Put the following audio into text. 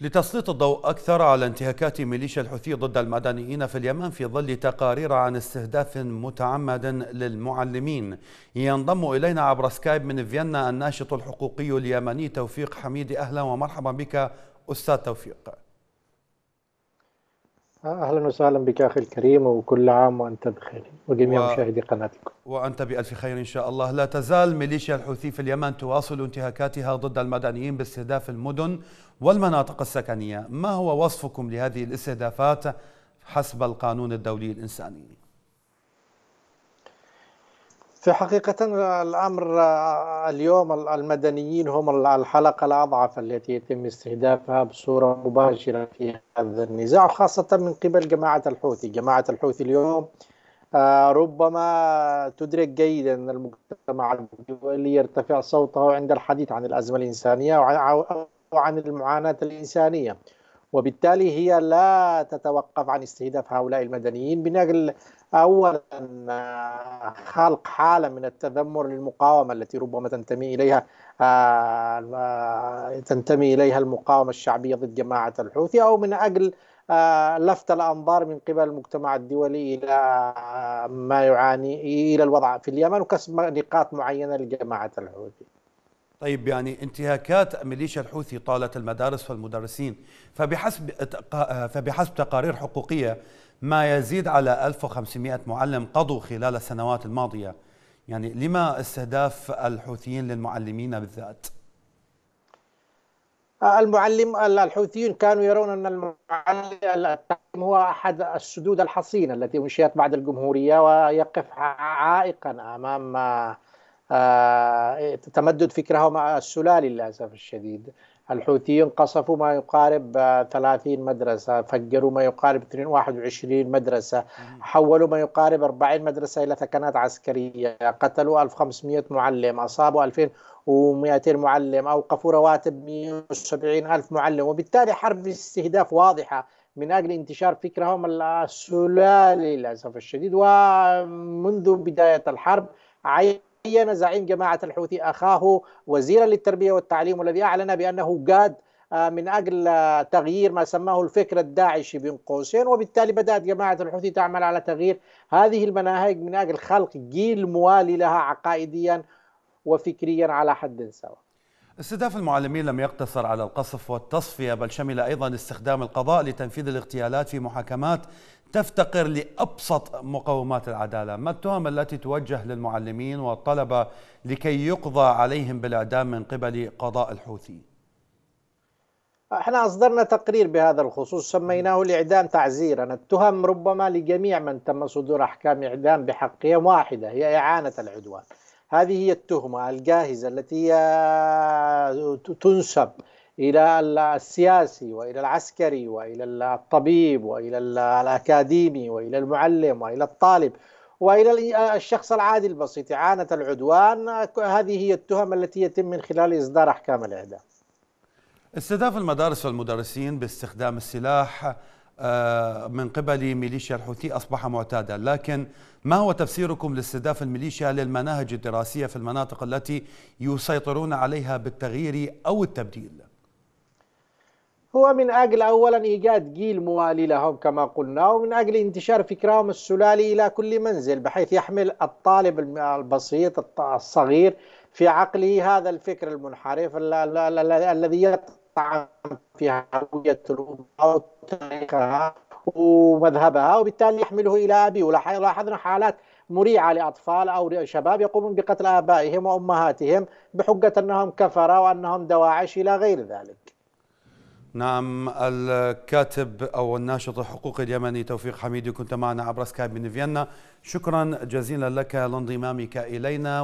لتسليط الضوء أكثر على انتهاكات ميليشيا الحوثي ضد المدنيين في اليمن في ظل تقارير عن استهداف متعمد للمعلمين ينضم إلينا عبر سكايب من فيينا الناشط الحقوقي اليمني توفيق حميدي أهلا ومرحبا بك أستاذ توفيق اهلا وسهلا بك اخي الكريم وكل عام وانت بخير وجميع و... مشاهدي قناتكم. وانت بالف خير ان شاء الله، لا تزال ميليشيا الحوثي في اليمن تواصل انتهاكاتها ضد المدنيين باستهداف المدن والمناطق السكنيه، ما هو وصفكم لهذه الاستهدافات حسب القانون الدولي الانساني؟ في حقيقة الأمر اليوم المدنيين هم الحلقة الأضعف التي يتم استهدافها بصورة مباشرة في هذا النزاع خاصة من قبل جماعة الحوثي جماعة الحوثي اليوم آه، ربما تدرك جيدا أن المجتمع الدولي يرتفع صوته عند الحديث عن الأزمة الإنسانية وعن المعاناة الإنسانية وبالتالي هي لا تتوقف عن استهداف هؤلاء المدنيين من اجل اولا آه، خلق حاله من التذمر للمقاومه التي ربما تنتمي اليها آه، آه، تنتمي اليها المقاومه الشعبيه ضد جماعه الحوثي او من اجل لفت الانظار من قبل المجتمع الدولي الى ما يعاني الى الوضع في اليمن وكسب نقاط معينه لجماعه الحوثي. طيب يعني انتهاكات ميليشيا الحوثي طالت المدارس والمدرسين فبحسب فبحسب تقارير حقوقيه ما يزيد على 1500 معلم قضوا خلال السنوات الماضيه يعني لما استهداف الحوثيين للمعلمين بالذات المعلم الحوثيين كانوا يرون ان المعلم هو احد السدود الحصينه التي انشئت بعد الجمهوريه ويقف عائقا امام تتمدد آه، فكرها مع السلال للأسف الشديد الحوثيين قصفوا ما يقارب 30 مدرسة فجروا ما يقارب 21 مدرسة حولوا ما يقارب 40 مدرسة إلى ثكنات عسكرية قتلوا 1500 معلم أصابوا 2200 معلم أوقفوا رواتب 170 ألف معلم وبالتالي حرب استهداف واضحة من أجل انتشار فكرهم السلالي للأسف الشديد ومنذ بداية الحرب عين عين زعيم جماعة الحوثي أخاه وزيرا للتربية والتعليم والذي أعلن بأنه قاد آه، من أجل آه، تغيير ما سماه الفكر الداعشي بين قوسين وبالتالي بدأت جماعة الحوثي تعمل على تغيير هذه المناهج من أجل خلق جيل موالي لها عقائديا وفكريا على حد سواء استهداف المعلمين لم يقتصر على القصف والتصفية بل شمل أيضا استخدام القضاء لتنفيذ الاغتيالات في محاكمات تفتقر لأبسط مقومات العدالة ما التهم التي توجه للمعلمين والطلبة لكي يقضى عليهم بالإعدام من قبل قضاء الحوثي احنا اصدرنا تقرير بهذا الخصوص سميناه الاعدام تعزيرا التهم ربما لجميع من تم صدور احكام اعدام بحقهم واحده هي اعانه العدوان هذه هي التهمه الجاهزه التي تنسب الى السياسي والى العسكري والى الطبيب والى الاكاديمي والى المعلم والى الطالب والى الشخص العادي البسيط اعانه العدوان هذه هي التهم التي يتم من خلال اصدار احكام الاعدام. استهداف المدارس والمدرسين باستخدام السلاح آه، من قبل ميليشيا الحوثي أصبح معتادا لكن ما هو تفسيركم لاستهداف الميليشيا للمناهج الدراسية في المناطق التي يسيطرون عليها بالتغيير أو التبديل؟ هو من أجل أولا إيجاد جيل موالي لهم كما قلنا ومن أجل انتشار فكرهم السلالي إلى كل منزل بحيث يحمل الطالب البسيط الصغير في عقله هذا الفكر المنحرف الذي يطعن في هوية الأمة وتاريخها ومذهبها وبالتالي يحمله إلى أبيه ولاحظنا حالات مريعة لأطفال أو شباب يقومون بقتل آبائهم وأمهاتهم بحجة أنهم كفرة وأنهم دواعش إلى غير ذلك نعم الكاتب أو الناشط الحقوقي اليمني توفيق حميدي كنت معنا عبر سكايب من فيينا شكرا جزيلا لك لانضمامك إلينا